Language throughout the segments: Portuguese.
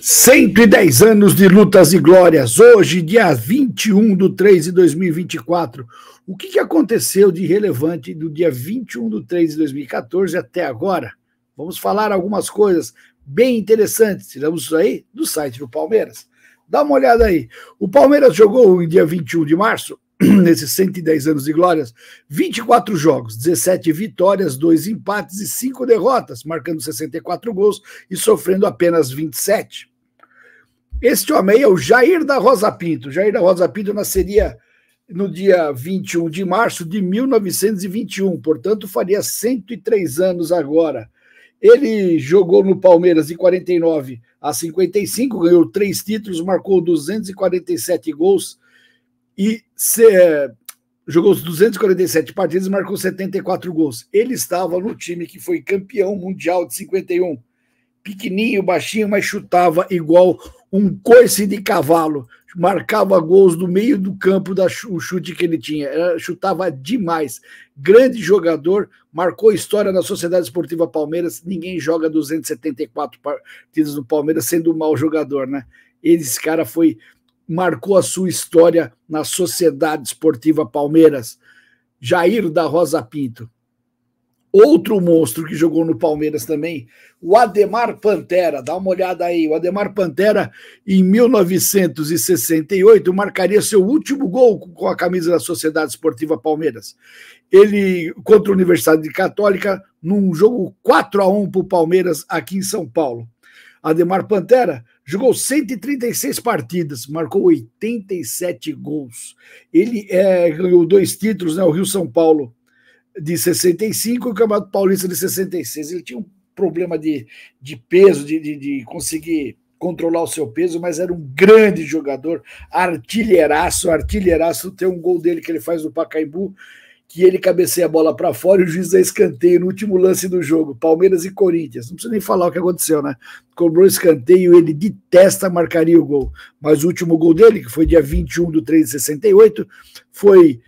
110 anos de lutas e glórias. Hoje, dia 21 de 3 de 2024. O que, que aconteceu de relevante do dia 21 de 3 de 2014 até agora? Vamos falar algumas coisas bem interessantes. Tiramos isso aí do site do Palmeiras. Dá uma olhada aí. O Palmeiras jogou em dia 21 de março nesses 110 anos de glórias, 24 jogos, 17 vitórias, 2 empates e 5 derrotas, marcando 64 gols e sofrendo apenas 27. Este homem é o Jair da Rosa Pinto. Jair da Rosa Pinto nasceria no dia 21 de março de 1921, portanto, faria 103 anos agora. Ele jogou no Palmeiras de 49 a 55, ganhou três títulos, marcou 247 gols e se, é, jogou os 247 partidas e marcou 74 gols. Ele estava no time que foi campeão mundial de 51. pequenininho baixinho, mas chutava igual um coice de cavalo. Marcava gols do meio do campo da, o chute que ele tinha. Era, chutava demais. Grande jogador, marcou história na Sociedade Esportiva Palmeiras. Ninguém joga 274 partidas no Palmeiras sendo um mau jogador, né? Esse cara foi marcou a sua história na Sociedade Esportiva Palmeiras, Jair da Rosa Pinto. Outro monstro que jogou no Palmeiras também, o Ademar Pantera. Dá uma olhada aí. O Ademar Pantera, em 1968, marcaria seu último gol com a camisa da Sociedade Esportiva Palmeiras. Ele contra a Universidade Católica, num jogo 4 a 1 para o Palmeiras aqui em São Paulo. Ademar Pantera jogou 136 partidas, marcou 87 gols. Ele é, ganhou dois títulos, né? O Rio São Paulo de 65 e o Campeonato Paulista de 66. Ele tinha um problema de, de peso, de, de, de conseguir controlar o seu peso, mas era um grande jogador, artilheiraço, artilheiraço. Tem um gol dele que ele faz no Pacaembu que ele cabeceia a bola para fora e o juiz dá escanteio no último lance do jogo, Palmeiras e Corinthians. Não precisa nem falar o que aconteceu, né? Cobrou escanteio, ele de testa marcaria o gol. Mas o último gol dele, que foi dia 21 do 3 de 68, foi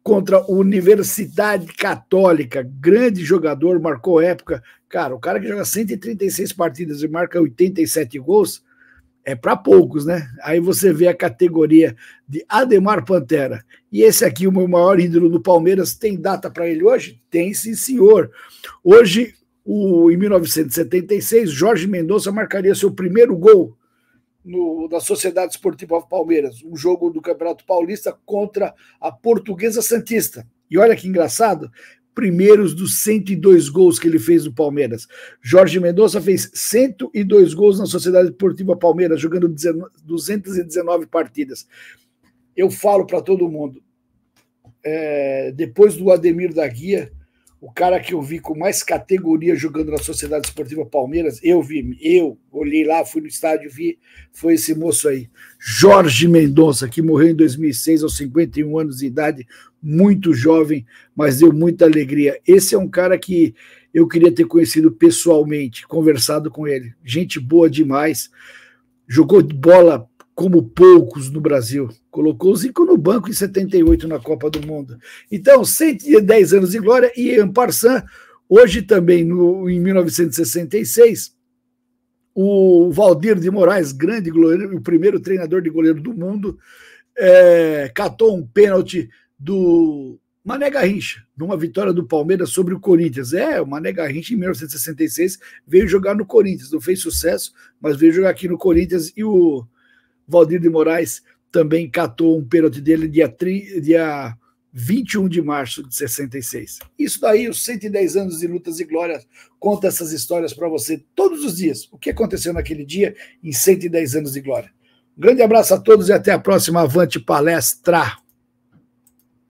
contra a Universidade Católica. Grande jogador, marcou época. Cara, o cara que joga 136 partidas e marca 87 gols, é para poucos, né? Aí você vê a categoria de Ademar Pantera. E esse aqui, o meu maior ídolo do Palmeiras, tem data para ele hoje? Tem sim, senhor. Hoje, o, em 1976, Jorge Mendonça marcaria seu primeiro gol no, Sociedade Esportiva Palmeiras, um jogo do Campeonato Paulista contra a Portuguesa Santista. E olha que engraçado, primeiros dos 102 gols que ele fez no Palmeiras. Jorge Mendonça fez 102 gols na Sociedade Esportiva Palmeiras, jogando 219 partidas. Eu falo para todo mundo, é, depois do Ademir da Guia, o cara que eu vi com mais categoria jogando na Sociedade Esportiva Palmeiras, eu vi, eu olhei lá, fui no estádio, vi, foi esse moço aí, Jorge Mendonça, que morreu em 2006 aos 51 anos de idade, muito jovem, mas deu muita alegria. Esse é um cara que eu queria ter conhecido pessoalmente, conversado com ele. Gente boa demais. Jogou bola como poucos no Brasil. Colocou o Zico no banco em 78 na Copa do Mundo. Então, 110 anos de glória e em Parçan, hoje também no, em 1966, o Valdir de Moraes, grande goleiro, o primeiro treinador de goleiro do mundo, é, catou um pênalti do Mané Garrincha, numa vitória do Palmeiras sobre o Corinthians. É, o Mané Garrincha, em 1966, veio jogar no Corinthians. Não fez sucesso, mas veio jogar aqui no Corinthians e o Valdir de Moraes também catou um pênalti dele dia, tri, dia 21 de março de 66. Isso daí, os 110 anos de lutas e glórias, conta essas histórias para você todos os dias. O que aconteceu naquele dia em 110 anos de glória. grande abraço a todos e até a próxima Avante Palestra.